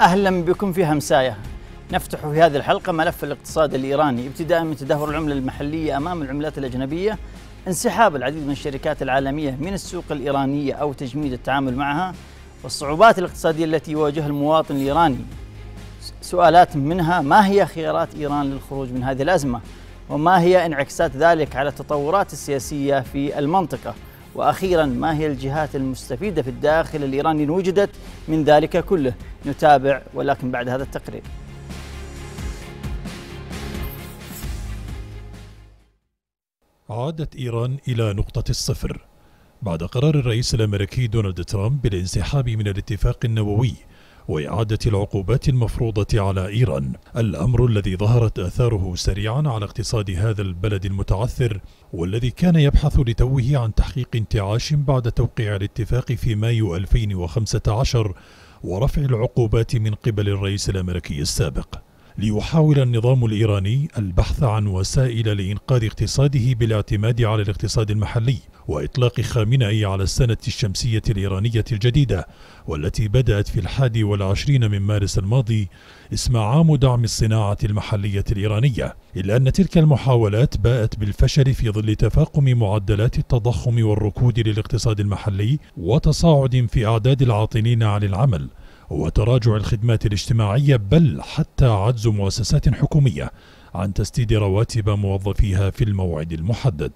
اهلا بكم في همسايه نفتح في هذه الحلقه ملف الاقتصاد الايراني ابتداء من تدهور العمله المحليه امام العملات الاجنبيه انسحاب العديد من الشركات العالميه من السوق الايرانيه او تجميد التعامل معها والصعوبات الاقتصاديه التي يواجهها المواطن الايراني سؤالات منها ما هي خيارات ايران للخروج من هذه الازمه وما هي انعكاسات ذلك على التطورات السياسيه في المنطقه وأخيرا ما هي الجهات المستفيدة في الداخل الإيراني إن وجدت من ذلك كله نتابع ولكن بعد هذا التقرير عادت إيران إلى نقطة الصفر بعد قرار الرئيس الأمريكي دونالد ترامب بالانسحاب من الاتفاق النووي وإعادة العقوبات المفروضة على إيران الأمر الذي ظهرت آثاره سريعا على اقتصاد هذا البلد المتعثر والذي كان يبحث لتوه عن تحقيق انتعاش بعد توقيع الاتفاق في مايو 2015 ورفع العقوبات من قبل الرئيس الأمريكي السابق ليحاول النظام الإيراني البحث عن وسائل لإنقاذ اقتصاده بالاعتماد على الاقتصاد المحلي وإطلاق خامنئي على السنة الشمسية الإيرانية الجديدة والتي بدأت في الحادي والعشرين من مارس الماضي اسم عام دعم الصناعة المحلية الإيرانية إلا أن تلك المحاولات باءت بالفشل في ظل تفاقم معدلات التضخم والركود للاقتصاد المحلي وتصاعد في أعداد العاطلين عن العمل وتراجع الخدمات الاجتماعية بل حتى عجز مؤسسات حكومية عن تسديد رواتب موظفيها في الموعد المحدد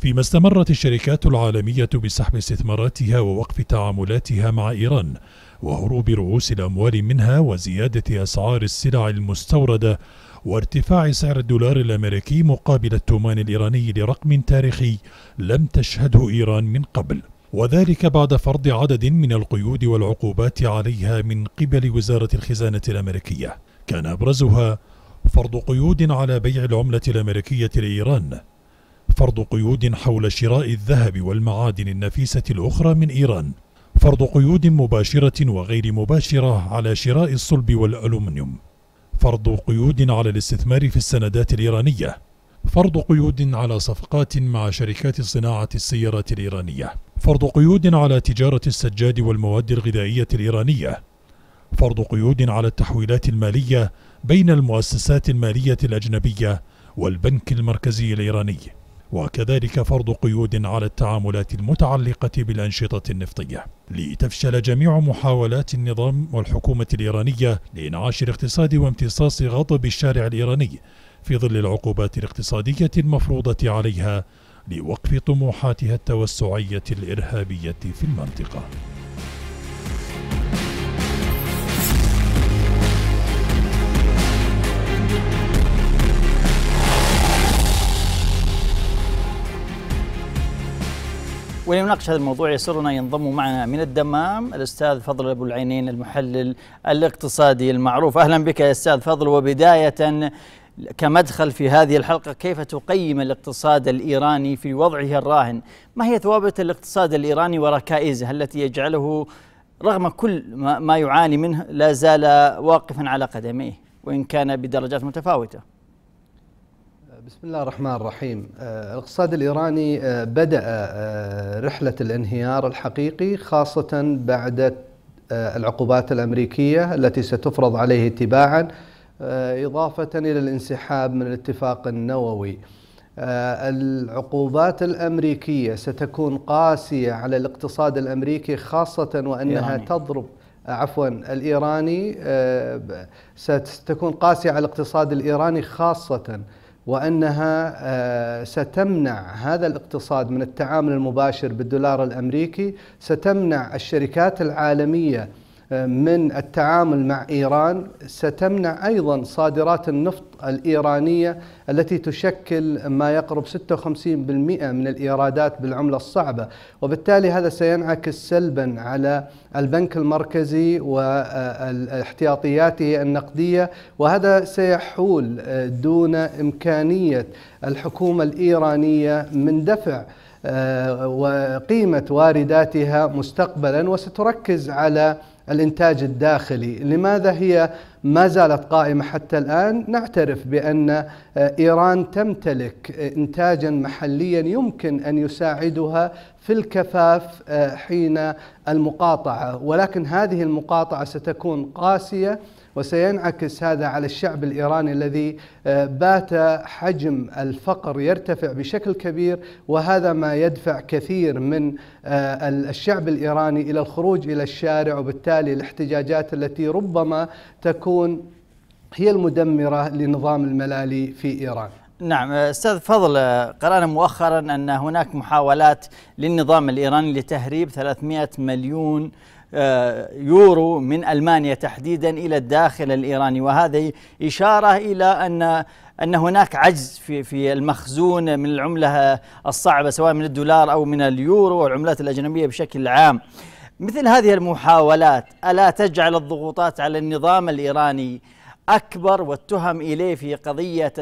فيما استمرت الشركات العالمية بسحب استثماراتها ووقف تعاملاتها مع إيران وهروب رؤوس الأموال منها وزيادة أسعار السلع المستوردة وارتفاع سعر الدولار الأمريكي مقابل التومان الإيراني لرقم تاريخي لم تشهده إيران من قبل وذلك بعد فرض عدد من القيود والعقوبات عليها من قبل وزارة الخزانة الأمريكية كان أبرزها فرض قيود على بيع العملة الأمريكية لإيران فرض قيود حول شراء الذهب والمعادن النفيسة الأخرى من إيران فرض قيود مباشرة وغير مباشرة على شراء الصلب والألومنيوم فرض قيود على الاستثمار في السندات الإيرانية فرض قيود على صفقات مع شركات صناعة السيارات الإيرانية فرض قيود على تجارة السجاد والمواد الغذائية الإيرانية فرض قيود على التحويلات المالية بين المؤسسات المالية الأجنبية والبنك المركزي الإيراني وكذلك فرض قيود على التعاملات المتعلقة بالأنشطة النفطية لتفشل جميع محاولات النظام والحكومة الإيرانية لإنعاش الاقتصاد وامتصاص غضب الشارع الإيراني في ظل العقوبات الاقتصادية المفروضة عليها لوقف طموحاتها التوسعية الإرهابية في المنطقة ولنناقش هذا الموضوع يسرنا ينضم معنا من الدمام الاستاذ فضل ابو العينين المحلل الاقتصادي المعروف اهلا بك يا استاذ فضل وبدايه كمدخل في هذه الحلقة كيف تقيم الاقتصاد الإيراني في وضعه الراهن ما هي ثوابت الاقتصاد الإيراني وركائزه التي يجعله رغم كل ما يعاني منه لا زال واقفا على قدميه وإن كان بدرجات متفاوتة بسم الله الرحمن الرحيم آه، الاقتصاد الإيراني آه، بدأ آه، رحلة الانهيار الحقيقي خاصة بعد العقوبات الأمريكية التي ستفرض عليه تباعاً آه، إضافة إلى الانسحاب من الاتفاق النووي آه، العقوبات الأمريكية ستكون قاسية على الاقتصاد الأمريكي خاصة وأنها إيراني. تضرب آه، عفوا الإيراني ستكون قاسية على الاقتصاد الإيراني خاصة وانها ستمنع هذا الاقتصاد من التعامل المباشر بالدولار الامريكي ستمنع الشركات العالميه من التعامل مع ايران ستمنع ايضا صادرات النفط الايرانيه التي تشكل ما يقرب 56% من الايرادات بالعمله الصعبه، وبالتالي هذا سينعكس سلبا على البنك المركزي واحتياطياته النقديه، وهذا سيحول دون امكانيه الحكومه الايرانيه من دفع آه، وقيمه وارداتها مستقبلا وستركز على الإنتاج الداخلي لماذا هي ما زالت قائمة حتى الآن نعترف بأن آه، إيران تمتلك آه، إنتاجا محليا يمكن أن يساعدها في الكفاف آه، حين المقاطعة ولكن هذه المقاطعة ستكون قاسية وسينعكس هذا على الشعب الإيراني الذي آه، بات حجم الفقر يرتفع بشكل كبير وهذا ما يدفع كثير من آه، الشعب الإيراني إلى الخروج إلى الشارع وبالتالي الاحتجاجات التي ربما تكون هي المدمرة لنظام الملالي في إيران نعم آه، استاذ فضل قرانا مؤخرا ان هناك محاولات للنظام الايراني لتهريب 300 مليون آه، يورو من المانيا تحديدا الى الداخل الايراني وهذه اشاره الى ان ان هناك عجز في في المخزون من العمله الصعبه سواء من الدولار او من اليورو والعملات الاجنبيه بشكل عام. مثل هذه المحاولات الا تجعل الضغوطات على النظام الايراني اكبر واتهم اليه في قضيه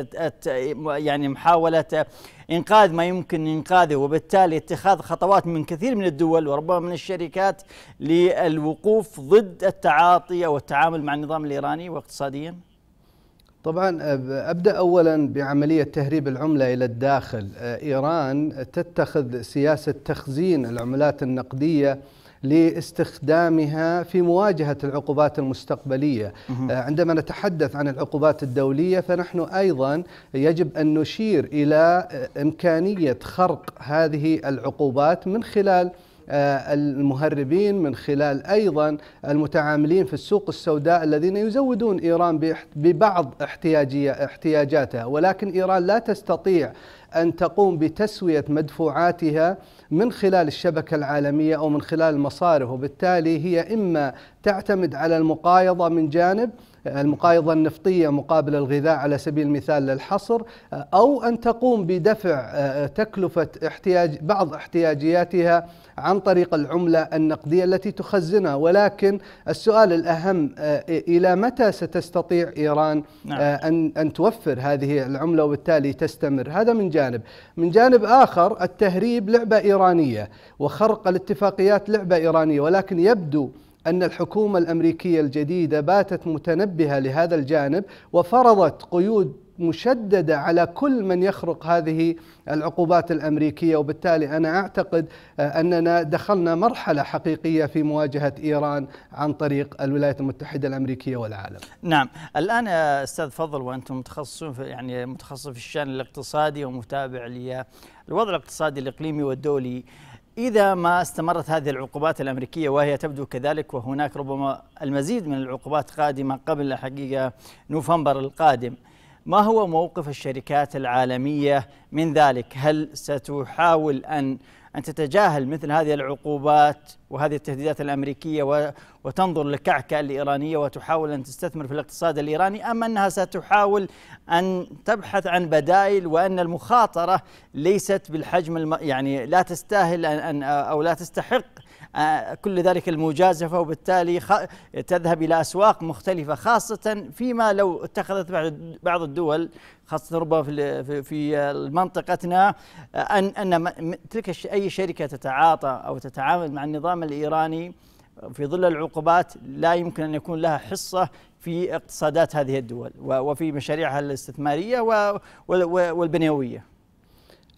يعني محاوله انقاذ ما يمكن انقاذه وبالتالي اتخاذ خطوات من كثير من الدول وربما من الشركات للوقوف ضد التعاطي او التعامل مع النظام الايراني واقتصاديا؟ طبعا ابدا اولا بعمليه تهريب العمله الى الداخل، آه، ايران تتخذ سياسه تخزين العملات النقديه لاستخدامها في مواجهة العقوبات المستقبلية آه، عندما نتحدث عن العقوبات الدولية فنحن أيضا يجب أن نشير إلى آه، إمكانية خرق هذه العقوبات من خلال آه، المهربين من خلال ايضا المتعاملين في السوق السوداء الذين يزودون ايران ببعض احتياجيه احتياجاتها ولكن ايران لا تستطيع ان تقوم بتسويه مدفوعاتها من خلال الشبكة العالمية أو من خلال المصارف وبالتالي هي إما تعتمد على المقايضة من جانب المقايضة النفطية مقابل الغذاء على سبيل المثال للحصر أو أن تقوم بدفع آه، تكلفة احتياج بعض احتياجياتها عن طريق العملة النقدية التي تخزنها ولكن السؤال الأهم آه، إلى متى ستستطيع إيران نعم. آه، أن أن توفر هذه العملة وبالتالي تستمر هذا من جانب من جانب آخر التهريب لعبة إيرانية وخرق الاتفاقيات لعبة إيرانية ولكن يبدو أن الحكومة الأمريكية الجديدة باتت متنبهة لهذا الجانب وفرضت قيود مشددة على كل من يخرق هذه العقوبات الأمريكية وبالتالي أنا أعتقد آه، أننا دخلنا مرحلة حقيقية في مواجهة إيران عن طريق الولايات المتحدة الأمريكية والعالم نعم الآن أستاذ فضل وأنتم متخصصون في يعني متخصص في الشأن الاقتصادي ومتابع للوضع الاقتصادي الإقليمي والدولي إذا ما استمرت هذه العقوبات الأمريكية وهي تبدو كذلك وهناك ربما المزيد من العقوبات قادمة قبل حقيقة نوفمبر القادم ما هو موقف الشركات العالمية من ذلك هل ستحاول أن أن تتجاهل مثل هذه العقوبات وهذه التهديدات الأمريكية وتنظر للكعكة الإيرانية وتحاول أن تستثمر في الاقتصاد الإيراني أم أنها ستحاول أن تبحث عن بدائل وأن المخاطرة ليست بالحجم الم... يعني لا تستاهل أن أو لا تستحق آه، كل ذلك المجازفة وبالتالي تذهب إلى أسواق مختلفة خاصة فيما لو اتخذت بعض الدول خاصة ربما في في منطقتنا آه، أن أن تلك أي شركة تتعاطى أو تتعامل مع النظام الإيراني في ظل العقوبات لا يمكن أن يكون لها حصة في اقتصادات هذه الدول وفي مشاريعها الاستثمارية والبنيوية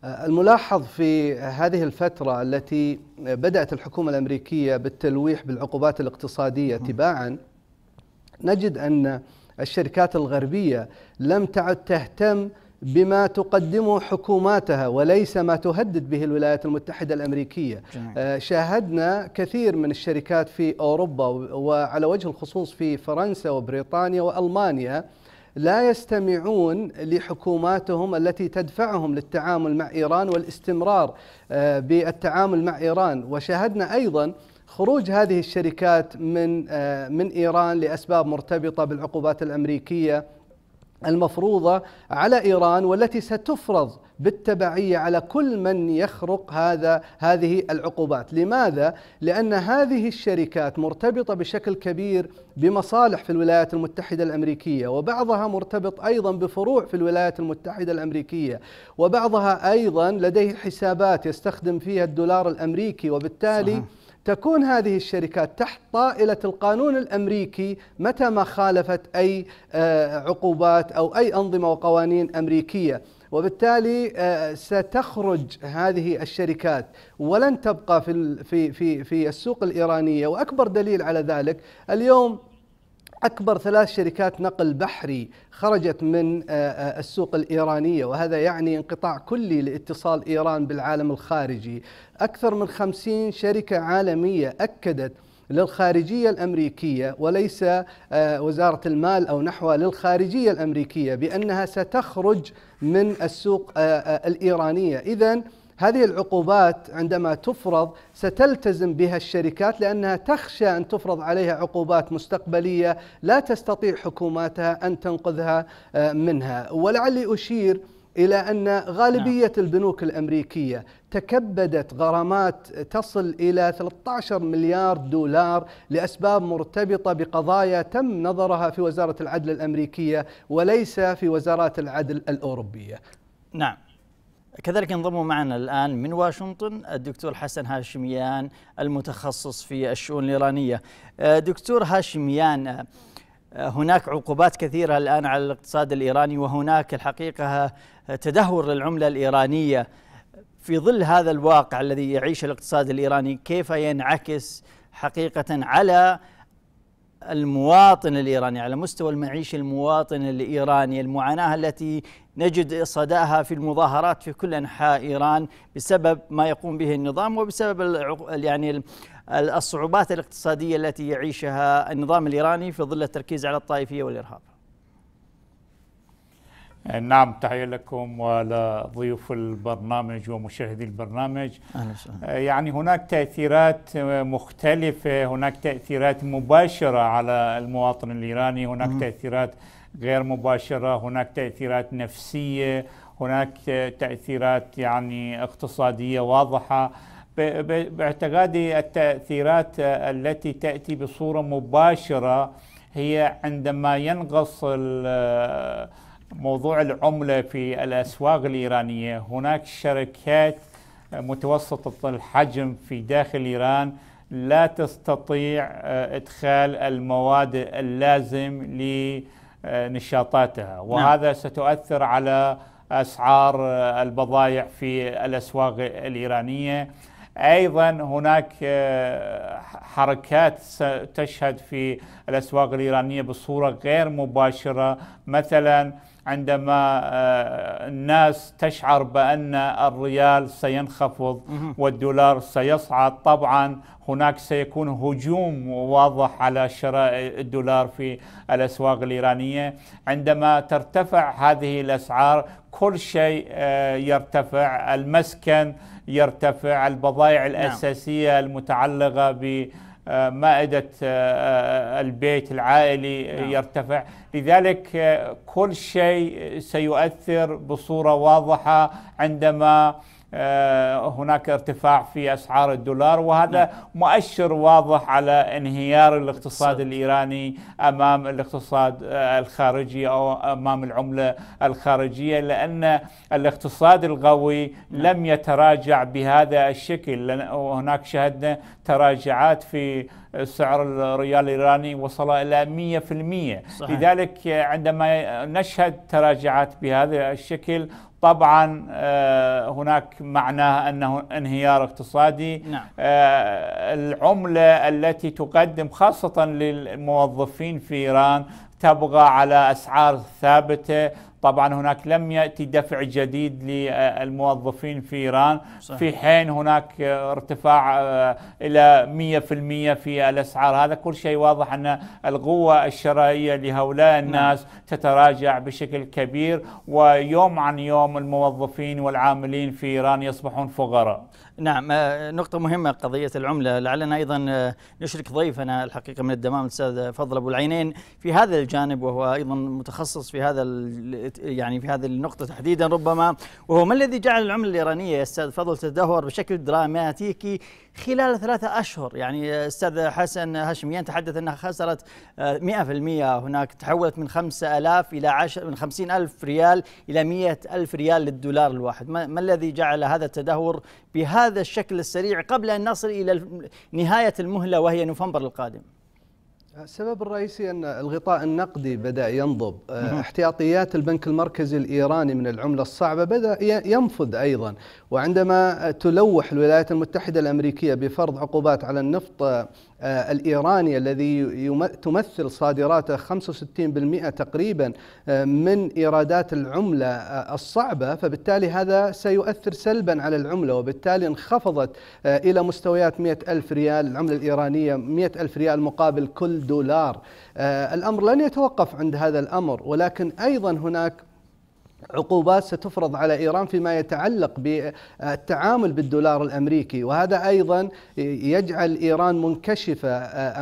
الملاحظ في هذه الفترة التي بدأت الحكومة الأمريكية بالتلويح بالعقوبات الاقتصادية تباعا نجد أن الشركات الغربية لم تعد تهتم بما تقدمه حكوماتها وليس ما تهدد به الولايات المتحدة الأمريكية جميل. آه، شاهدنا كثير من الشركات في أوروبا وعلى وجه الخصوص في فرنسا وبريطانيا وألمانيا لا يستمعون لحكوماتهم التي تدفعهم للتعامل مع ايران والاستمرار آه، بالتعامل مع ايران وشاهدنا ايضا خروج هذه الشركات من آه، من ايران لاسباب مرتبطه بالعقوبات الامريكيه المفروضة على إيران والتي ستفرض بالتبعية على كل من يخرق هذا هذه العقوبات لماذا؟ لأن هذه الشركات مرتبطة بشكل كبير بمصالح في الولايات المتحدة الأمريكية وبعضها مرتبط أيضا بفروع في الولايات المتحدة الأمريكية وبعضها أيضا لديه حسابات يستخدم فيها الدولار الأمريكي وبالتالي صحيح. تكون هذه الشركات تحت طائلة القانون الأمريكي متى ما خالفت أي آه، عقوبات أو أي أنظمة وقوانين أمريكية وبالتالي آه، ستخرج هذه الشركات ولن تبقى في في في السوق الايرانيه واكبر دليل على ذلك اليوم أكبر ثلاث شركات نقل بحري خرجت من آه، آه، السوق الإيرانية وهذا يعني انقطاع كلي لاتصال إيران بالعالم الخارجي أكثر من خمسين شركة عالمية أكدت للخارجية الأمريكية وليس آه، وزارة المال أو نحوها للخارجية الأمريكية بأنها ستخرج من السوق الإيرانية إذا هذه العقوبات عندما تفرض ستلتزم بها الشركات لانها تخشى ان تفرض عليها عقوبات مستقبليه لا تستطيع حكوماتها ان تنقذها آه، منها ولعلي اشير الى ان غالبيه نعم. البنوك الامريكيه تكبدت غرامات تصل الى 13 مليار دولار لاسباب مرتبطه بقضايا تم نظرها في وزاره العدل الامريكيه وليس في وزارات العدل الاوروبيه. نعم. كذلك ينضم معنا الآن من واشنطن الدكتور حسن هاشميان المتخصص في الشؤون الإيرانية آه، دكتور هاشميان آه، هناك عقوبات كثيرة الآن على الاقتصاد الإيراني وهناك الحقيقة آه، تدهور للعملة الإيرانية في ظل هذا الواقع الذي يعيش الاقتصاد الإيراني كيف ينعكس حقيقة على المواطن الإيراني على مستوى المعيشة المواطن الإيراني المعاناة التي نجد صداها في المظاهرات في كل أنحاء إيران بسبب ما يقوم به النظام وبسبب يعني الصعوبات الاقتصادية التي يعيشها النظام الإيراني في ظل التركيز على الطائفية والإرهاب أه، نعم تحية لكم ولضيوف البرنامج ومشاهدي البرنامج أه، يعني هناك تأثيرات مختلفة هناك تأثيرات مباشرة على المواطن الإيراني هناك تأثيرات غير مباشرة هناك تأثيرات نفسية هناك تأثيرات يعني اقتصادية واضحة باعتقادي التأثيرات التي تأتي بصورة مباشرة هي عندما ينقص موضوع العملة في الأسواق الإيرانية هناك شركات متوسطة الحجم في داخل إيران لا تستطيع آه، ادخال المواد اللازم لنشاطاتها نعم. وهذا ستؤثر على اسعار آه، البضائع في الاسواق الايرانيه ايضا هناك آه، حركات ستشهد في الاسواق الايرانيه بصوره غير مباشره مثلا عندما آه، الناس تشعر بأن الريال سينخفض والدولار سيصعد طبعا هناك سيكون هجوم واضح على شراء الدولار في الأسواق الإيرانية عندما ترتفع هذه الأسعار كل شيء آه، يرتفع المسكن يرتفع البضائع نعم. الأساسية المتعلقة ب مائدة آه، البيت العائلي نعم. يرتفع لذلك آه، كل شيء سيؤثر بصورة واضحة عندما آه، هناك ارتفاع في اسعار الدولار وهذا نعم. مؤشر واضح على انهيار الاقتصاد الايراني امام الاقتصاد آه، الخارجي او امام العمله الخارجيه لان الاقتصاد القوي نعم. لم يتراجع بهذا الشكل هناك شهدنا تراجعات في سعر الريال الايراني وصل الى 100% صحيح. لذلك عندما نشهد تراجعات بهذا الشكل طبعا آه، هناك معناه انه انهيار اقتصادي نعم. آه، العمله التي تقدم خاصه للموظفين في ايران تبغى على اسعار ثابته طبعا هناك لم يأتي دفع جديد للموظفين في إيران صحيح. في حين هناك ارتفاع آه، إلى 100% في الأسعار هذا كل شيء واضح أن القوة الشرائية لهؤلاء نعم. الناس نعم. تتراجع بشكل كبير ويوم عن يوم الموظفين والعاملين في إيران يصبحون فقراء نعم آه، نقطة مهمة قضية العملة لعلنا أيضا آه، نشرك ضيفنا الحقيقة من الدمام الأستاذ فضل أبو العينين في هذا الجانب وهو أيضا متخصص في هذا يعني في هذه النقطة تحديدا ربما وهو ما الذي جعل العملة الإيرانية يا أستاذ فضل تدهور بشكل دراماتيكي خلال ثلاثة أشهر يعني أستاذ حسن هاشميان تحدث أنها خسرت 100% آه، هناك تحولت من 5000 إلى 10 من 50000 ريال إلى 100000 ريال للدولار الواحد ما الذي جعل هذا التدهور بهذا الشكل السريع قبل أن نصل إلى نهاية المهلة وهي نوفمبر القادم السبب الرئيسي أن الغطاء النقدي بدأ ينضب آه، احتياطيات البنك المركزي الإيراني من العملة الصعبة بدأ ينفذ أيضا وعندما تلوح الولايات المتحدة الأمريكية بفرض عقوبات على النفط آه، آه، الإيراني الذي تمثل صادراته 65% تقريبا آه، من إيرادات العملة آه، الصعبة فبالتالي هذا سيؤثر سلبا على العملة وبالتالي انخفضت إلى مستويات 100 ألف ريال العملة الإيرانية 100 ألف ريال مقابل كل دولار الأمر لن يتوقف عند هذا الأمر ولكن أيضا هناك عقوبات ستفرض على ايران فيما يتعلق بالتعامل بالدولار الامريكي وهذا ايضا يجعل ايران منكشفه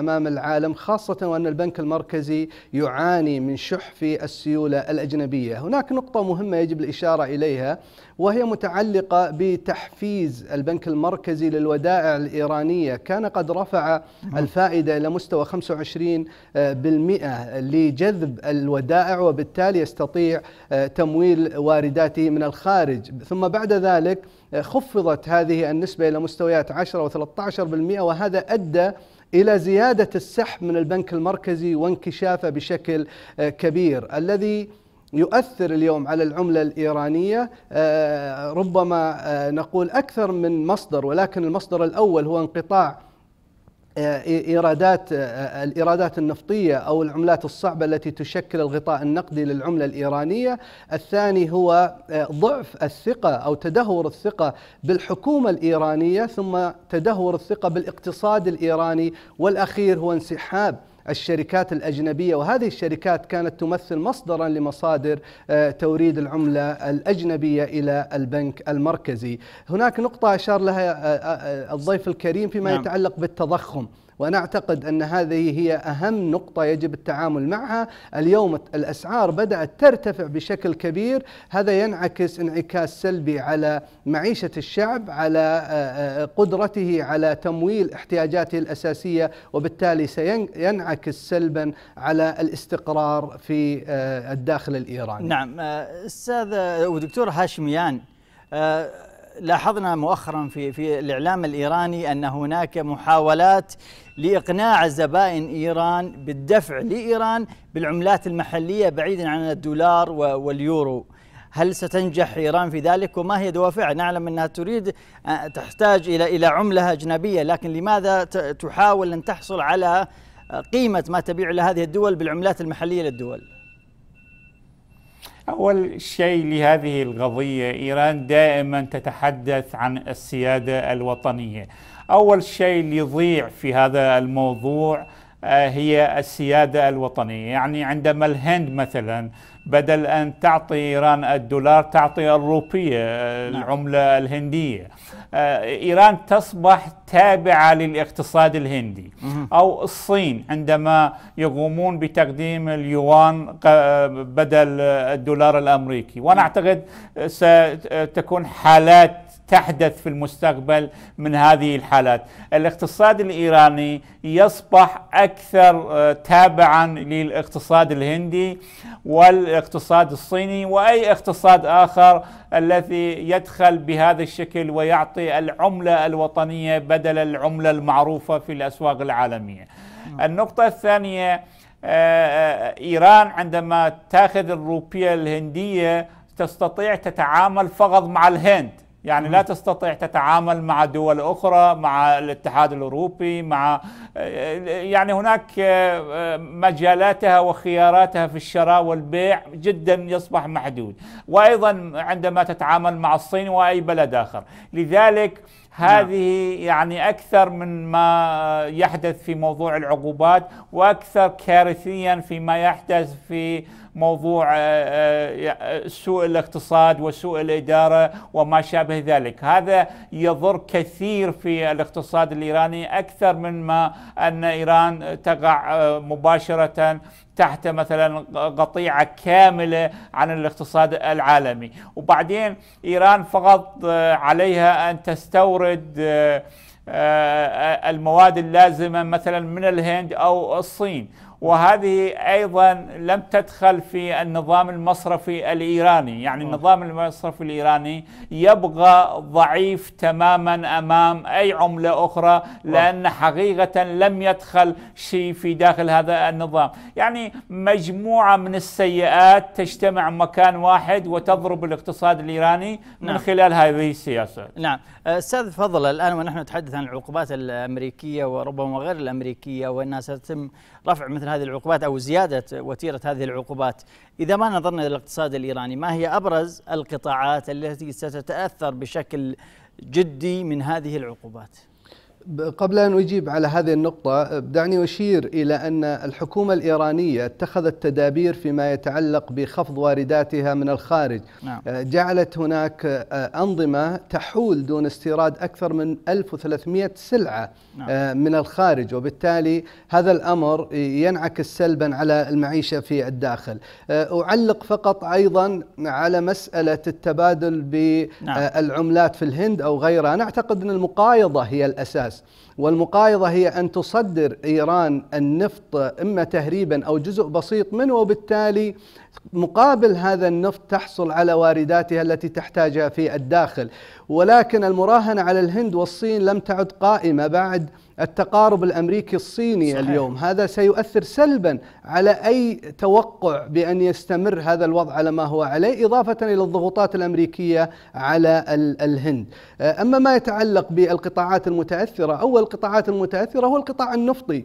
امام العالم خاصه وان البنك المركزي يعاني من شح في السيوله الاجنبيه، هناك نقطه مهمه يجب الاشاره اليها وهي متعلقة بتحفيز البنك المركزي للودائع الإيرانية كان قد رفع الفائدة إلى مستوى 25% لجذب الودائع وبالتالي يستطيع آه، تمويل وارداته من الخارج ثم بعد ذلك آه، خفضت هذه النسبة إلى مستويات 10 و13% وهذا أدى الى زياده السحب من البنك المركزي وانكشافه بشكل آه، كبير الذي يؤثر اليوم على العملة الإيرانية آه، ربما آه، نقول أكثر من مصدر ولكن المصدر الأول هو انقطاع آه، ايرادات الايرادات النفطيه او العملات الصعبه التي تشكل الغطاء النقدي للعمله الايرانيه، الثاني هو ضعف الثقه او تدهور الثقه بالحكومه الايرانيه ثم تدهور الثقه بالاقتصاد الايراني والاخير هو انسحاب الشركات الأجنبية وهذه الشركات كانت تمثل مصدرا لمصادر آه، توريد العملة الأجنبية إلى البنك المركزي هناك نقطة أشار لها آه، آه، الضيف الكريم فيما نعم. يتعلق بالتضخم وأنا أعتقد أن هذه هي أهم نقطة يجب التعامل معها اليوم الأسعار بدأت ترتفع بشكل كبير هذا ينعكس انعكاس سلبي على معيشة الشعب على قدرته على تمويل احتياجاته الأساسية وبالتالي سينعكس سلبا على الاستقرار في الداخل الإيراني نعم أستاذ ودكتور هاشميان لاحظنا مؤخرا في في الاعلام الايراني ان هناك محاولات لاقناع زبائن ايران بالدفع لايران بالعملات المحليه بعيدا عن الدولار واليورو. هل ستنجح ايران في ذلك وما هي دوافعها؟ نعلم انها تريد آه، تحتاج الى الى عمله اجنبيه لكن لماذا تحاول ان تحصل على آه، قيمه ما تبيع لهذه الدول بالعملات المحليه للدول؟ أول شيء لهذه القضية إيران دائما تتحدث عن السيادة الوطنية أول شيء يضيع في هذا الموضوع آه، هي السيادة الوطنية يعني عندما الهند مثلا بدل أن تعطي إيران الدولار تعطي الروبية آه، نعم. العملة الهندية ايران تصبح تابعه للاقتصاد الهندي او الصين عندما يقومون بتقديم اليوان بدل الدولار الامريكي وانا اعتقد ستكون حالات تحدث في المستقبل من هذه الحالات الاقتصاد الإيراني يصبح أكثر آه، تابعا للاقتصاد الهندي والاقتصاد الصيني وأي اقتصاد آخر الذي يدخل بهذا الشكل ويعطي العملة الوطنية بدل العملة المعروفة في الأسواق العالمية نعم. النقطة الثانية آه، آه، إيران عندما تأخذ الروبية الهندية تستطيع تتعامل فقط مع الهند يعني لا تستطيع تتعامل مع دول أخرى مع الاتحاد الأوروبي مع يعني هناك آه، آه، مجالاتها وخياراتها في الشراء والبيع جدا يصبح محدود وأيضا عندما تتعامل مع الصين وأي بلد آخر لذلك هذه نعم. يعني اكثر من ما يحدث في موضوع العقوبات واكثر كارثيا فيما يحدث في موضوع آه، آه، آه، سوء الاقتصاد وسوء الإدارة وما شابه ذلك هذا يضر كثير في الاقتصاد الإيراني أكثر من ما أن إيران تقع مباشرة تحت مثلا قطيعة كاملة عن الاقتصاد العالمي وبعدين إيران فقط عليها أن تستورد المواد اللازمة مثلا من الهند أو الصين وهذه ايضا لم تدخل في النظام المصرفي الايراني، يعني آه. النظام المصرفي الايراني يبقى ضعيف تماما امام اي عمله اخرى آه. لان حقيقه لم يدخل شيء في داخل هذا النظام، يعني مجموعه من السيئات تجتمع مكان واحد وتضرب الاقتصاد الايراني من نعم. خلال هذه السياسه. نعم، آه، استاذ فضل الان ونحن نتحدث عن العقوبات الامريكيه وربما غير الامريكيه وانها ستتم رفع مثل هذه العقوبات او زياده وتيره هذه العقوبات، اذا ما نظرنا للاقتصاد الايراني ما هي ابرز القطاعات التي ستتاثر بشكل جدي من هذه العقوبات؟ قبل أن أجيب على هذه النقطة دعني أشير إلى أن الحكومة الإيرانية اتخذت تدابير فيما يتعلق بخفض وارداتها من الخارج نعم. آه، جعلت هناك آه، أنظمة تحول دون استيراد أكثر من 1300 سلعة نعم. آه، من الخارج وبالتالي هذا الأمر ينعكس سلبا على المعيشة في الداخل أعلق فقط أيضا على مسألة التبادل بالعملات نعم. في الهند أو غيرها نعتقد أن المقايضة هي الأساس الناس والمقايضة هي أن تصدر إيران النفط إما تهريبا أو جزء بسيط منه وبالتالي مقابل هذا النفط تحصل على وارداتها التي تحتاجها في الداخل ولكن المراهنة على الهند والصين لم تعد قائمة بعد التقارب الامريكي الصيني صحيح. اليوم هذا سيؤثر سلبا على اي توقع بان يستمر هذا الوضع على ما هو عليه اضافه الى الضغوطات الامريكيه على الهند اما ما يتعلق بالقطاعات المتاثره اول القطاعات المتاثره هو القطاع النفطي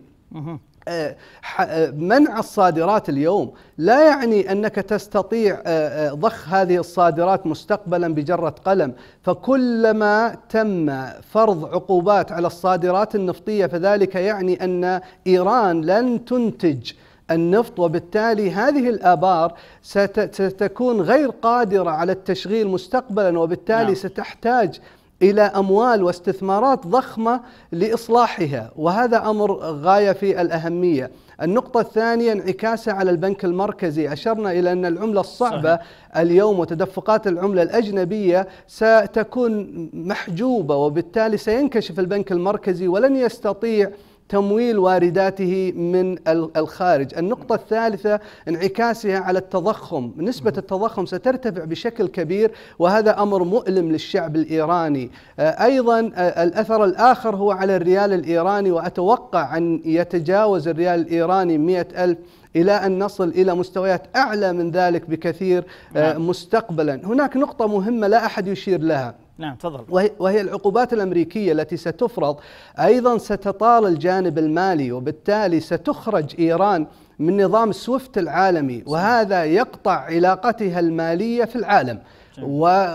أه، أه، منع الصادرات اليوم لا يعني انك تستطيع أه، ضخ هذه الصادرات مستقبلا بجره قلم، فكلما تم فرض عقوبات على الصادرات النفطيه فذلك يعني ان ايران لن تنتج النفط وبالتالي هذه الآبار ستكون غير قادرة على التشغيل مستقبلا وبالتالي نعم. ستحتاج الى اموال واستثمارات ضخمه لاصلاحها وهذا امر غايه في الاهميه النقطة الثانية انعكاسها على البنك المركزي، أشرنا إلى أن العملة الصعبة صحيح. اليوم وتدفقات العملة الأجنبية ستكون محجوبة وبالتالي سينكشف البنك المركزي ولن يستطيع تمويل وارداته من الخارج النقطة الثالثة انعكاسها على التضخم نسبة التضخم سترتفع بشكل كبير وهذا أمر مؤلم للشعب الإيراني آه، أيضا آه، الأثر الآخر هو على الريال الإيراني وأتوقع أن يتجاوز الريال الإيراني 100 ألف إلى أن نصل إلى مستويات أعلى من ذلك بكثير آه، نعم. مستقبلا هناك نقطة مهمة لا أحد يشير لها نعم تفضل وهي العقوبات الأمريكية التي ستفرض أيضا ستطال الجانب المالي وبالتالي ستخرج إيران من نظام سويفت العالمي وهذا يقطع علاقتها المالية في العالم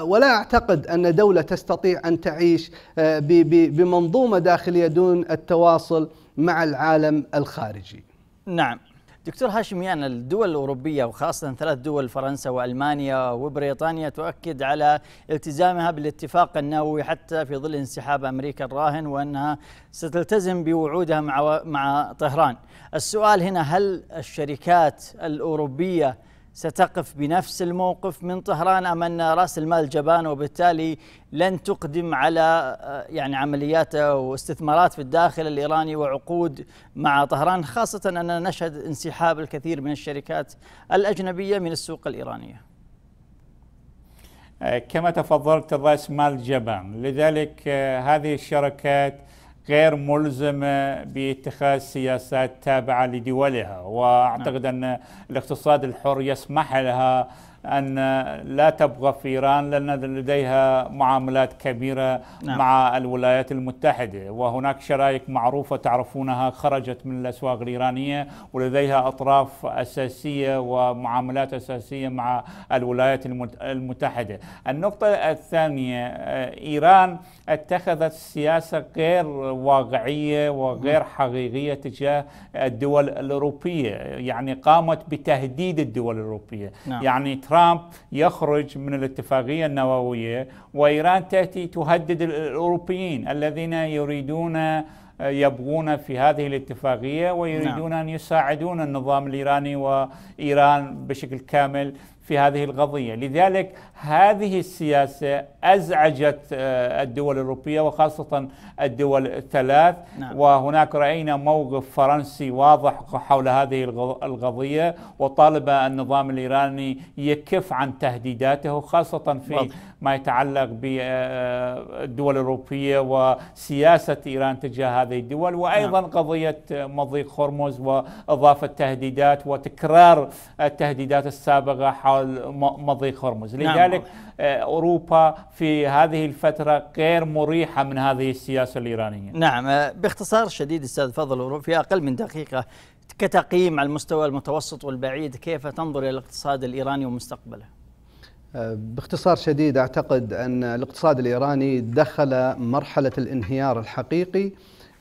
ولا اعتقد ان دوله تستطيع ان تعيش آه، بمنظومه داخليه دون التواصل مع العالم الخارجي. نعم دكتور هاشم يعني الدول الأوروبية وخاصة ثلاث دول فرنسا وألمانيا وبريطانيا تؤكد على التزامها بالاتفاق النووي حتى في ظل انسحاب أمريكا الراهن وأنها ستلتزم بوعودها مع, مع طهران السؤال هنا هل الشركات الأوروبية ستقف بنفس الموقف من طهران أم أن رأس المال جبان وبالتالي لن تقدم على آه، يعني عمليات واستثمارات في الداخل الإيراني وعقود مع طهران خاصة أننا نشهد انسحاب الكثير من الشركات الأجنبية من السوق الإيرانية آه، كما تفضلت رأس مال جبان لذلك آه، هذه الشركات غير ملزمة باتخاذ سياسات تابعة لدولها وأعتقد نعم. أن الاقتصاد الحر يسمح لها أن لا تبغى في إيران لأن لديها معاملات كبيرة نعم. مع الولايات المتحدة وهناك شرائك معروفة تعرفونها خرجت من الأسواق الإيرانية ولديها أطراف أساسية ومعاملات أساسية مع الولايات المتحدة النقطة الثانية آه، إيران اتخذت سياسة غير واقعية وغير نعم. حقيقية تجاه الدول الأوروبية يعني قامت بتهديد الدول الأوروبية نعم. يعني ترامب ترامب يخرج من الاتفاقية النووية وإيران تأتي تهدد الأوروبيين الذين يريدون آه، يبغون في هذه الاتفاقية ويريدون نعم. أن يساعدون النظام الإيراني وإيران بشكل كامل في هذه القضيه، لذلك هذه السياسه ازعجت آه، الدول الاوروبيه وخاصه الدول الثلاث نعم. وهناك راينا موقف فرنسي واضح حول هذه القضيه وطالب النظام الايراني يكف عن تهديداته خاصه في ما يتعلق بالدول آه، الاوروبيه وسياسه ايران تجاه هذه الدول نعم. وايضا نعم. قضيه مضيق هرمز واضافه تهديدات وتكرار التهديدات السابقه حول مضيق هرمز نعم. لذلك نعم. أوروبا في هذه الفترة غير مريحة من هذه السياسة الإيرانية نعم آه، باختصار شديد أستاذ فضل في أقل من دقيقة كتقييم على المستوى المتوسط والبعيد كيف تنظر إلى الاقتصاد الإيراني ومستقبله آه، باختصار شديد أعتقد أن الاقتصاد الإيراني دخل مرحلة الانهيار الحقيقي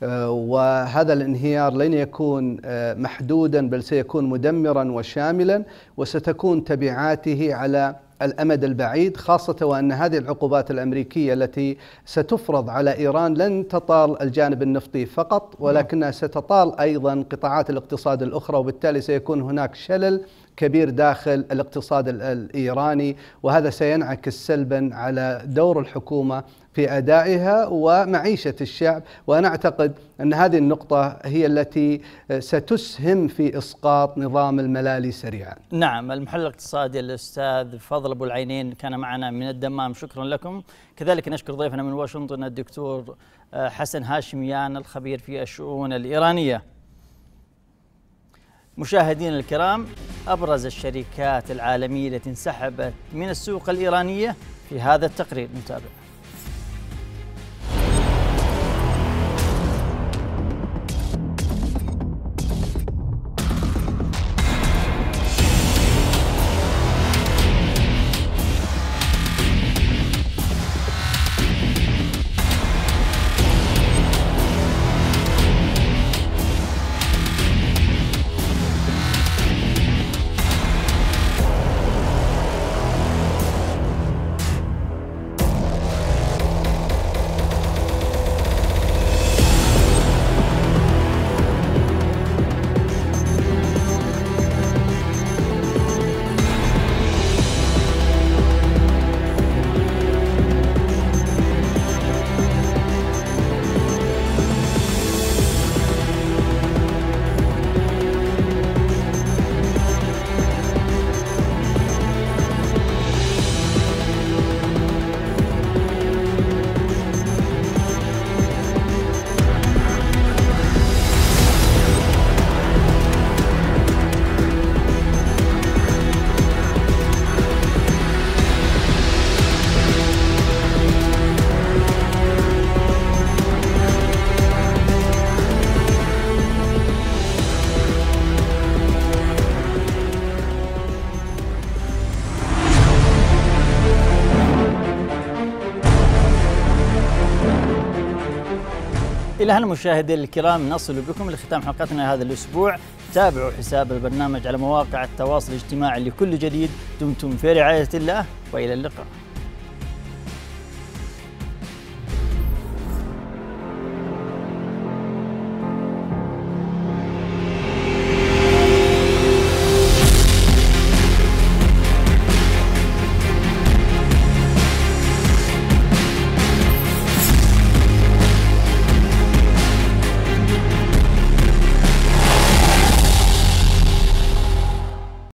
آه، وهذا الانهيار لن يكون آه، محدودا بل سيكون مدمرا وشاملا وستكون تبعاته على الامد البعيد خاصه وان هذه العقوبات الامريكيه التي ستفرض على ايران لن تطال الجانب النفطي فقط ولكنها ستطال ايضا قطاعات الاقتصاد الاخرى وبالتالي سيكون هناك شلل كبير داخل الاقتصاد الايراني وهذا سينعكس سلبا على دور الحكومه في ادائها ومعيشه الشعب وانا اعتقد ان هذه النقطه هي التي ستسهم في اسقاط نظام الملالي سريعا. نعم المحلل الاقتصادي الاستاذ فضل ابو العينين كان معنا من الدمام شكرا لكم كذلك نشكر ضيفنا من واشنطن الدكتور آه، حسن هاشميان الخبير في الشؤون الايرانيه. مشاهدينا الكرام أبرز الشركات العالمية التي انسحبت من السوق الإيرانية في هذا التقرير نتابعه إلى هنا مشاهدينا الكرام نصل بكم لختام حلقتنا هذا الأسبوع تابعوا حساب البرنامج على مواقع التواصل الاجتماعي لكل جديد دمتم في رعاية الله وإلى اللقاء